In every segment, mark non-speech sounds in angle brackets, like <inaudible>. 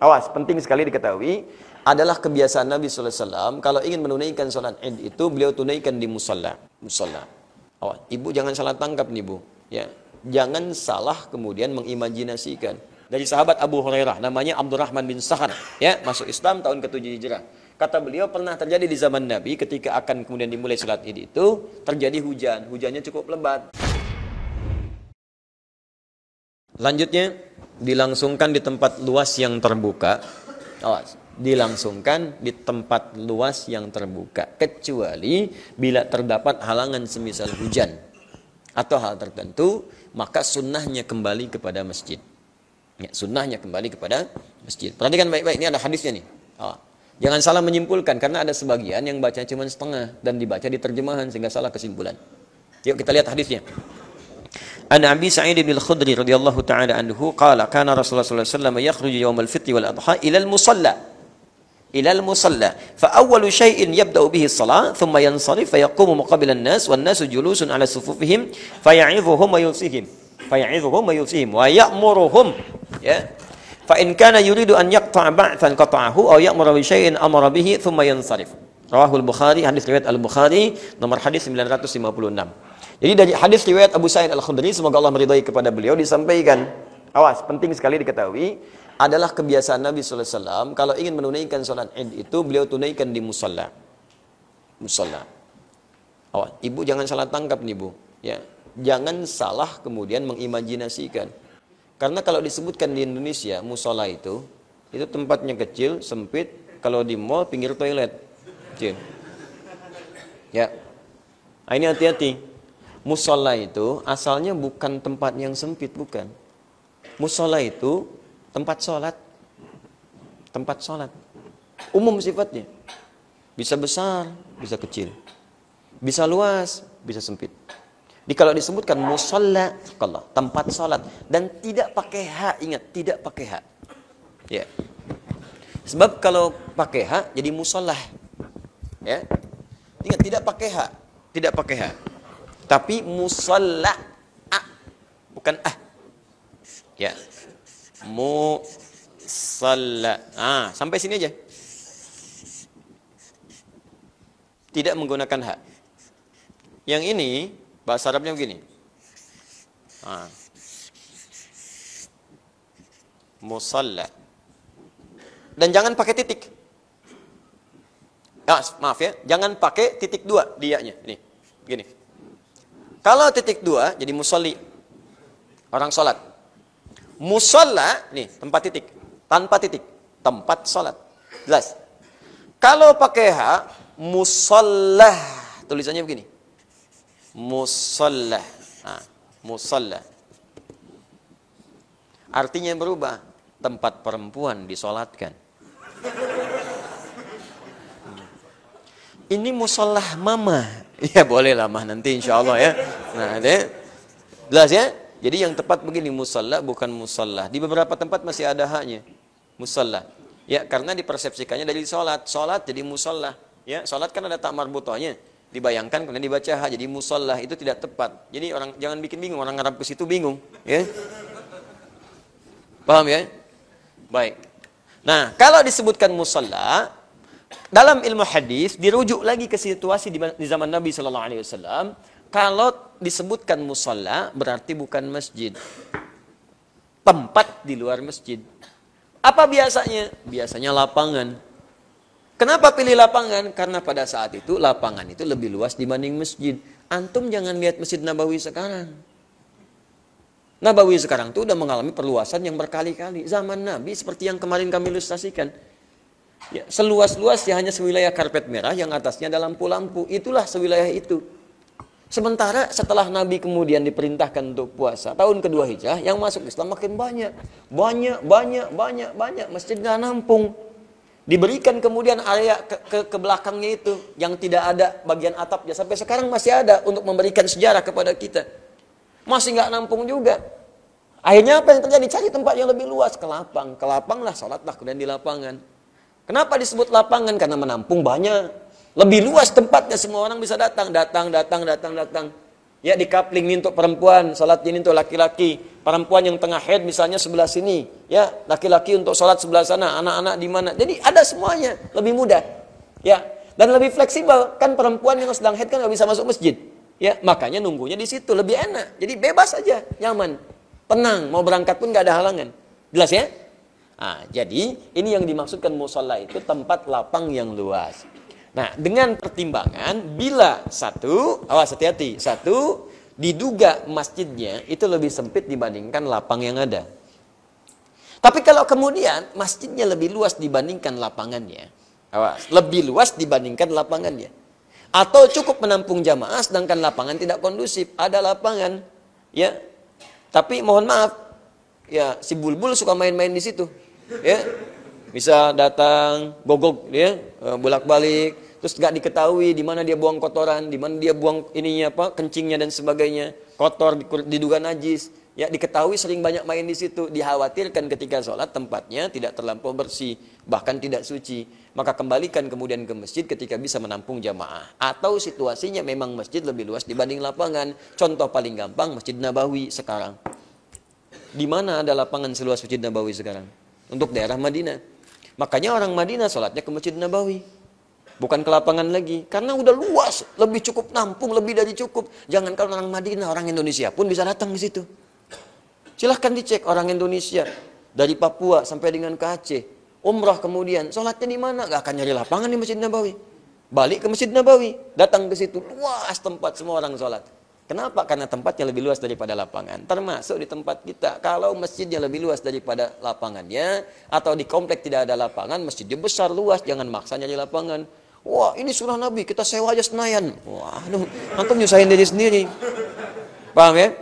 Awas, penting sekali diketahui adalah kebiasaan Nabi SAW kalau ingin menunaikan sholat id itu beliau tunaikan di musola. Musola. Awas, ibu jangan salah tangkap nih bu. Ya, jangan salah kemudian mengimajinasikan. Dari sahabat Abu Hurairah, namanya Abdurrahman bin Sahar, ya masuk Islam tahun ke-7 Hijrah. Kata beliau pernah terjadi di zaman Nabi ketika akan kemudian dimulai sholat id itu terjadi hujan, hujannya cukup lebat. Selanjutnya dilangsungkan di tempat luas yang terbuka. Awas, dilangsungkan di tempat luas yang terbuka kecuali bila terdapat halangan semisal hujan atau hal tertentu maka sunnahnya kembali kepada masjid ya, sunnahnya kembali kepada masjid perhatikan baik-baik ini ada hadisnya nih oh. jangan salah menyimpulkan karena ada sebagian yang baca cuma setengah dan dibaca di terjemahan sehingga salah kesimpulan yuk kita lihat hadisnya أن أبي سعيد بن الخدري رضي الله تعالى عنه قال كان رسول الله صلى الله عليه وسلم يخرج يوم الفطر والأضحى إلى المصلى إلى المصلى فأول شيء يبدأ به الصلاة ثم ينصرف فيقوم مقابل الناس والناس جلوس على صفوفهم فيعظهم ويوصيهم فيعظهم ويوصيهم ويأمرهم فإن كان يريد أن يقطع بعثا قطعه أو يأمر بشيء أمر به ثم ينصرف رواه البخاري حديث رواية البخاري نمر حديث 956 Jadi dari hadis riwayat Abu Sa'id Al-Khudri, semoga Allah meridhai kepada beliau, disampaikan. Awas, penting sekali diketahui, adalah kebiasaan Nabi SAW, kalau ingin menunaikan sholat id itu, beliau tunaikan di musalla. Musalla. Awas, ibu jangan salah tangkap nih, Bu. Ya, jangan salah kemudian mengimajinasikan. Karena kalau disebutkan di Indonesia, musola itu, itu tempatnya kecil, sempit, kalau di mall pinggir toilet. Kecil. Ya. Nah, ini hati-hati musola itu asalnya bukan tempat yang sempit, bukan. Musola itu tempat sholat. Tempat sholat. Umum sifatnya. Bisa besar, bisa kecil. Bisa luas, bisa sempit. Di kalau disebutkan musola, kalau tempat sholat dan tidak pakai hak, ingat tidak pakai hak, Ya. Sebab kalau pakai hak jadi musola, Ya. Ingat tidak pakai hak, tidak pakai hak. Tapi musalla a bukan ah. Ya. Musalla. Ah, sampai sini aja. Tidak menggunakan hak. Yang ini bahasa Arabnya begini. Ah. Musalla. Dan jangan pakai titik. Ah, maaf ya, jangan pakai titik dua dianya. Nih, begini. Kalau titik dua, jadi musolli. Orang sholat. Musola nih tempat titik. Tanpa titik. Tempat sholat. Jelas? Kalau pakai H, musallah Tulisannya begini. musallah Nah, Artinya berubah. Tempat perempuan disolatkan. Ini musolah mama. <laughs> Ya boleh lah mah nanti insya Allah ya. Nah, ada. Jelas ya? Jadi yang tepat begini musalla bukan musalla. Di beberapa tempat masih ada haknya. Musalla. Ya, karena dipersepsikannya dari salat. Salat jadi musalla. Ya, salat kan ada tak marbutohnya. Dibayangkan kemudian dibaca ha jadi musalla itu tidak tepat. Jadi orang jangan bikin bingung orang Arab ke situ bingung, ya. Paham ya? Baik. Nah, kalau disebutkan musalla dalam ilmu hadis dirujuk lagi ke situasi di, zaman Nabi saw. Alaihi Wasallam kalau disebutkan musola berarti bukan masjid. Tempat di luar masjid. Apa biasanya? Biasanya lapangan. Kenapa pilih lapangan? Karena pada saat itu lapangan itu lebih luas dibanding masjid. Antum jangan lihat Masjid Nabawi sekarang. Nabawi sekarang itu sudah mengalami perluasan yang berkali-kali. Zaman Nabi seperti yang kemarin kami ilustrasikan. Ya, seluas-luasnya hanya sewilayah karpet merah yang atasnya ada lampu-lampu. Itulah sewilayah itu. Sementara setelah Nabi kemudian diperintahkan untuk puasa, tahun kedua hijrah yang masuk Islam makin banyak. Banyak, banyak, banyak, banyak. Masjid nggak nampung. Diberikan kemudian area ke, ke, ke belakangnya itu yang tidak ada bagian atapnya. Sampai sekarang masih ada untuk memberikan sejarah kepada kita. Masih nggak nampung juga. Akhirnya apa yang terjadi? Cari tempat yang lebih luas. Ke lapang. Ke lapang lah, sholatlah kemudian di lapangan. Kenapa disebut lapangan? Karena menampung banyak. Lebih luas tempatnya semua orang bisa datang, datang, datang, datang, datang. Ya di kapling ini untuk perempuan, salat ini untuk laki-laki. Perempuan yang tengah head misalnya sebelah sini, ya laki-laki untuk salat sebelah sana, anak-anak di mana. Jadi ada semuanya, lebih mudah. Ya, dan lebih fleksibel. Kan perempuan yang sedang head kan nggak bisa masuk masjid. Ya, makanya nunggunya di situ lebih enak. Jadi bebas aja, nyaman, tenang. Mau berangkat pun nggak ada halangan. Jelas ya? Nah, jadi ini yang dimaksudkan musola itu tempat lapang yang luas. Nah, dengan pertimbangan bila satu, awas hati-hati, satu diduga masjidnya itu lebih sempit dibandingkan lapang yang ada. Tapi kalau kemudian masjidnya lebih luas dibandingkan lapangannya, awas, lebih luas dibandingkan lapangannya. Atau cukup menampung jamaah sedangkan lapangan tidak kondusif, ada lapangan, ya. Tapi mohon maaf, ya si bulbul suka main-main di situ, ya bisa datang gogok dia eh, bolak-balik terus gak diketahui di mana dia buang kotoran, di mana dia buang ininya apa kencingnya dan sebagainya, kotor diduga najis. Ya diketahui sering banyak main di situ, dikhawatirkan ketika sholat tempatnya tidak terlampau bersih, bahkan tidak suci. Maka kembalikan kemudian ke masjid ketika bisa menampung jamaah. Atau situasinya memang masjid lebih luas dibanding lapangan. Contoh paling gampang Masjid Nabawi sekarang. Di mana ada lapangan seluas Masjid Nabawi sekarang? Untuk daerah Madinah. Makanya orang Madinah sholatnya ke Masjid Nabawi. Bukan ke lapangan lagi. Karena udah luas, lebih cukup nampung, lebih dari cukup. Jangan kalau orang Madinah, orang Indonesia pun bisa datang ke situ. Silahkan dicek orang Indonesia. Dari Papua sampai dengan ke Aceh. Umrah kemudian, sholatnya di mana? Gak akan nyari lapangan di Masjid Nabawi. Balik ke Masjid Nabawi, datang ke situ. Luas tempat semua orang sholat. Kenapa? Karena tempatnya lebih luas daripada lapangan. Termasuk di tempat kita. Kalau masjidnya lebih luas daripada lapangannya, atau di komplek tidak ada lapangan, masjidnya besar, luas. Jangan maksa nyari lapangan. Wah, ini surah Nabi, kita sewa aja Senayan. Wah, aduh, antum nyusahin diri sendiri. Paham ya?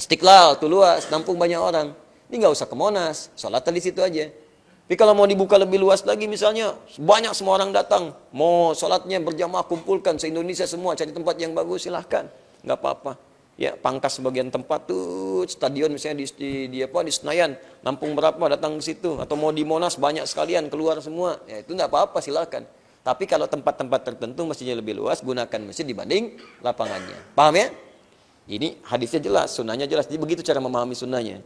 Istiqlal tuh luas, nampung banyak orang. Ini nggak usah ke Monas, sholatnya di situ aja. Tapi kalau mau dibuka lebih luas lagi misalnya, banyak semua orang datang, mau sholatnya berjamaah kumpulkan se-Indonesia semua, cari tempat yang bagus silahkan nggak apa-apa ya pangkas sebagian tempat tuh stadion misalnya di, di, di apa di Senayan nampung berapa datang ke situ atau mau di Monas banyak sekalian keluar semua ya itu nggak apa-apa silakan tapi kalau tempat-tempat tertentu mestinya lebih luas gunakan masjid dibanding lapangannya paham ya ini hadisnya jelas sunnahnya jelas jadi begitu cara memahami sunnahnya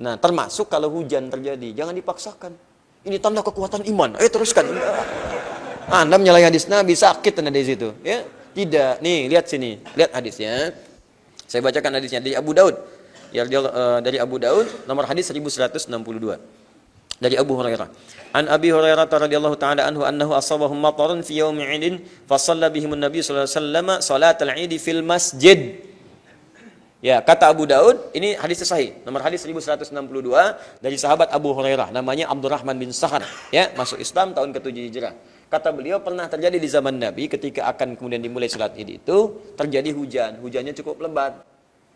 nah termasuk kalau hujan terjadi jangan dipaksakan ini tanda kekuatan iman ayo teruskan anda menyalahi hadis Nabi sakit anda di situ ya tidak. Nih, lihat sini. Lihat hadisnya. Saya bacakan hadisnya dari Abu Daud. Ya, eh, dari Abu Daud nomor hadis 1162. Dari Abu Hurairah. An Abi Hurairah radhiyallahu taala anhu annahu asabahum matarun fi yaumi 'idin fa shalla bihim an-nabi sallallahu alaihi wasallam salatal 'id fil masjid. Ya, kata Abu Daud, ini hadis sahih, nomor hadis 1162 dari sahabat Abu Hurairah, namanya Abdurrahman bin Sahar, ya, masuk Islam tahun ke-7 Hijrah. Kata beliau pernah terjadi di zaman Nabi ketika akan kemudian dimulai sholat id itu terjadi hujan, hujannya cukup lebat.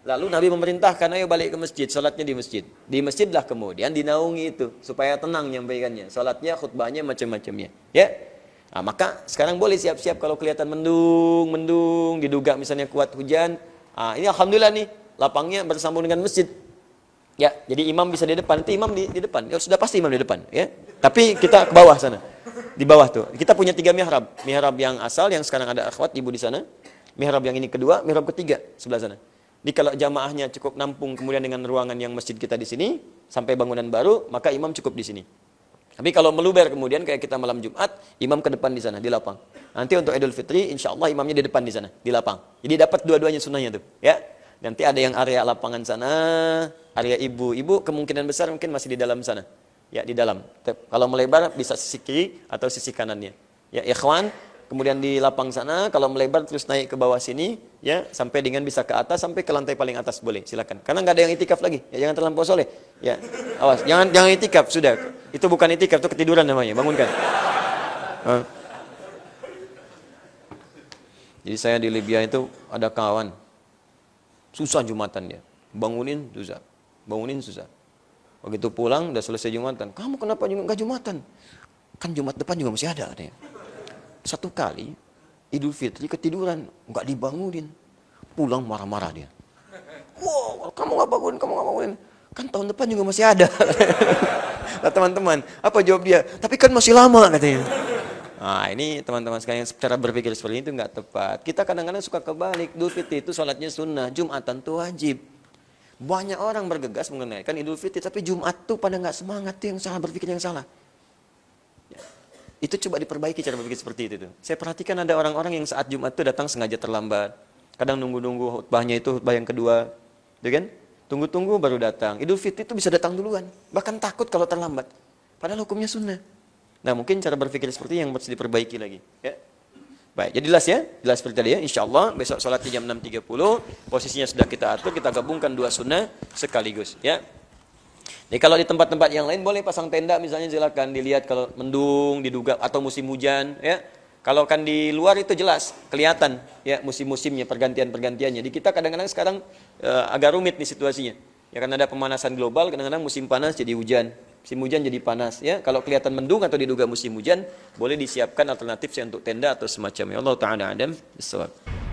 Lalu Nabi memerintahkan ayo balik ke masjid, sholatnya di masjid. Di masjidlah kemudian dinaungi itu supaya tenang nyampaikannya, sholatnya, khutbahnya, macam-macamnya. Ya, nah, maka sekarang boleh siap-siap kalau kelihatan mendung, mendung, diduga misalnya kuat hujan. Nah, ini alhamdulillah nih lapangnya bersambung dengan masjid, Ya, jadi imam bisa di depan, nanti imam di, di depan. Ya, sudah pasti imam di depan, ya. Tapi kita ke bawah sana. Di bawah tuh. Kita punya tiga mihrab. Mihrab yang asal, yang sekarang ada akhwat, ibu di sana. Mihrab yang ini kedua, mihrab ketiga, sebelah sana. Jadi kalau jamaahnya cukup nampung kemudian dengan ruangan yang masjid kita di sini, sampai bangunan baru, maka imam cukup di sini. Tapi kalau meluber kemudian kayak kita malam Jumat, imam ke depan di sana, di lapang. Nanti untuk Idul Fitri, insyaallah imamnya di depan di sana, di lapang. Jadi dapat dua-duanya sunnahnya tuh, ya. Nanti ada yang area lapangan sana, area ibu. Ibu kemungkinan besar mungkin masih di dalam sana ya di dalam. Kalau melebar bisa sisi kiri atau sisi kanannya. Ya ikhwan, kemudian di lapang sana kalau melebar terus naik ke bawah sini ya sampai dengan bisa ke atas sampai ke lantai paling atas boleh silakan karena nggak ada yang itikaf lagi ya jangan terlampau soleh ya awas jangan jangan itikaf sudah itu bukan itikaf itu ketiduran namanya bangunkan jadi saya di Libya itu ada kawan susah jumatannya. bangunin susah bangunin susah Begitu pulang, udah selesai Jumatan. Kamu kenapa juga nggak Jumatan? Kan Jumat depan juga masih ada katanya. Satu kali, Idul Fitri ketiduran, nggak dibangunin. Pulang marah-marah dia. Wow, kamu nggak bangunin, kamu nggak bangunin. Kan tahun depan juga masih ada. <laughs> nah, teman-teman, apa jawab dia? Tapi kan masih lama katanya. Nah ini teman-teman sekalian secara berpikir seperti itu nggak tepat. Kita kadang-kadang suka kebalik. Idul Fitri itu sholatnya sunnah, Jumatan itu wajib. Banyak orang bergegas mengenaikan Idul Fitri, tapi Jumat tuh pada nggak semangat tuh yang salah berpikir yang salah. Ya. Itu coba diperbaiki cara berpikir seperti itu. Tuh. Saya perhatikan ada orang-orang yang saat Jumat tuh datang sengaja terlambat. Kadang nunggu-nunggu khutbahnya itu khutbah yang kedua, gitu kan? Tunggu-tunggu baru datang. Idul Fitri itu bisa datang duluan. Bahkan takut kalau terlambat. Padahal hukumnya sunnah. Nah mungkin cara berpikir seperti yang harus diperbaiki lagi. Ya. Baik, jadi jelas ya, jelas seperti tadi ya. Insya Allah besok sholat jam 6.30, posisinya sudah kita atur, kita gabungkan dua sunnah sekaligus ya. Jadi kalau di tempat-tempat yang lain boleh pasang tenda misalnya silakan dilihat kalau mendung, diduga atau musim hujan ya. Kalau kan di luar itu jelas kelihatan ya musim-musimnya pergantian-pergantiannya. Jadi kita kadang-kadang sekarang e, agak rumit nih situasinya. Ya karena ada pemanasan global, kadang-kadang musim panas jadi hujan, musim hujan jadi panas ya. Kalau kelihatan mendung atau diduga musim hujan, boleh disiapkan alternatif untuk tenda atau semacamnya. Allah taala adam. Bismillah.